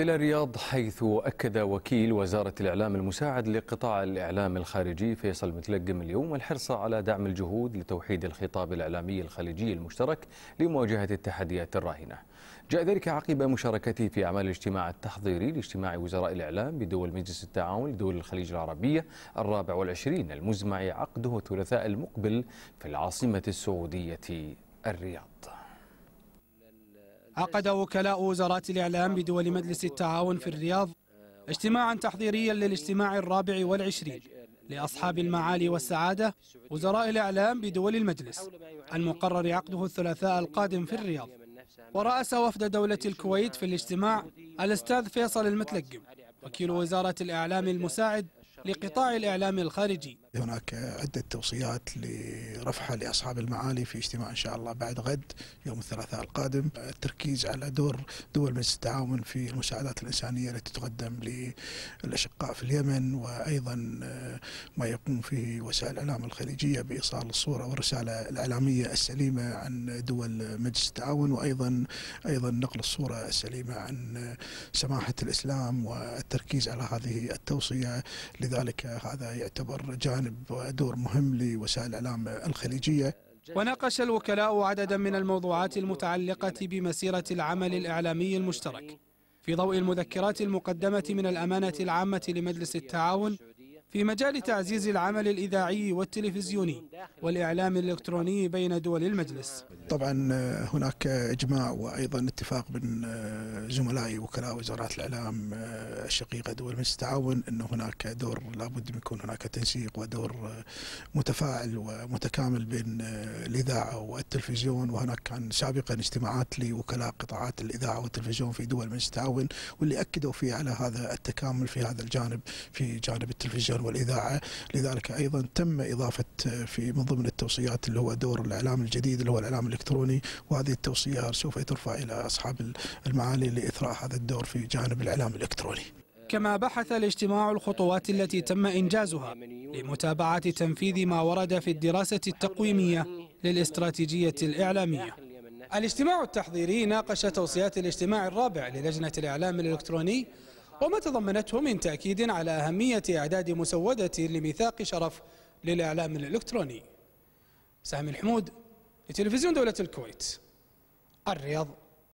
إلى الرياض حيث أكد وكيل وزارة الإعلام المساعد لقطاع الإعلام الخارجي فيصل متلقم اليوم الحرص على دعم الجهود لتوحيد الخطاب الإعلامي الخليجي المشترك لمواجهة التحديات الراهنة جاء ذلك عقب مشاركته في أعمال الاجتماع التحضيري لاجتماع وزراء الإعلام بدول مجلس التعاون لدول الخليج العربية الرابع والعشرين المزمع عقده الثلاثاء المقبل في العاصمة السعودية الرياض عقد وكلاء وزارات الإعلام بدول مجلس التعاون في الرياض اجتماعا تحضيريا للاجتماع الرابع والعشرين لأصحاب المعالي والسعادة وزراء الإعلام بدول المجلس المقرر عقده الثلاثاء القادم في الرياض ورأس وفد دولة الكويت في الاجتماع الأستاذ فيصل المتلقم وكيل وزارة الإعلام المساعد لقطاع الإعلام الخارجي هناك عدة توصيات لرفعها لأصحاب المعالي في اجتماع إن شاء الله بعد غد يوم الثلاثاء القادم التركيز على دور دول مجلس التعاون في المساعدات الإنسانية التي تقدم للأشقاء في اليمن وأيضا آه، ما يقوم فيه وسائل الإعلام الخليجية بإيصال الصورة والرسالة الإعلامية السليمة عن دول مجلس التعاون وأيضا أيضا نقل الصورة السليمة عن آه، سماحة الإسلام والتركيز على هذه التوصية لذلك هذا يعتبر جانب جانب دور مهم لوسائل الإعلام الخليجية وناقش الوكلاء عددا من الموضوعات المتعلقة بمسيرة العمل الإعلامي المشترك في ضوء المذكرات المقدمة من الأمانة العامة لمجلس التعاون في مجال تعزيز العمل الإذاعي والتلفزيوني والإعلام الإلكتروني بين دول المجلس طبعا آه، هناك إجماع وأيضا اتفاق من آه، زملائي وكلاء وزارات الإعلام آه، الشقيقة دول مجلس التعاون أن هناك دور لابد من يكون هناك تنسيق ودور متفاعل ومتكامل بين الإذاعة والتلفزيون وهناك كان سابقا اجتماعات لوكلاء قطاعات الإذاعة والتلفزيون في دول مجلس التعاون واللي أكدوا فيه على هذا التكامل في هذا الجانب في جانب التلفزيون ايضا والاذاعه لذلك ايضا تم اضافه آه، في من ضمن التوصيات اللي هو دور الاعلام الجديد اللي هو الاعلام الالكتروني وهذه التوصيه سوف ترفع الى اصحاب المعالي لاثراء هذا الدور في جانب الاعلام الالكتروني. كما بحث الاجتماع الخطوات التي تم إنجازها لمتابعة تنفيذ ما ورد في الدراسة التقويمية للاستراتيجية الإعلامية الاجتماع التحضيري ناقش توصيات الاجتماع الرابع للجنة الإعلام الإلكتروني وما تضمنته من تأكيد على أهمية إعداد مسودة لميثاق شرف للإعلام الإلكتروني سامي الحمود لتلفزيون دولة الكويت الرياض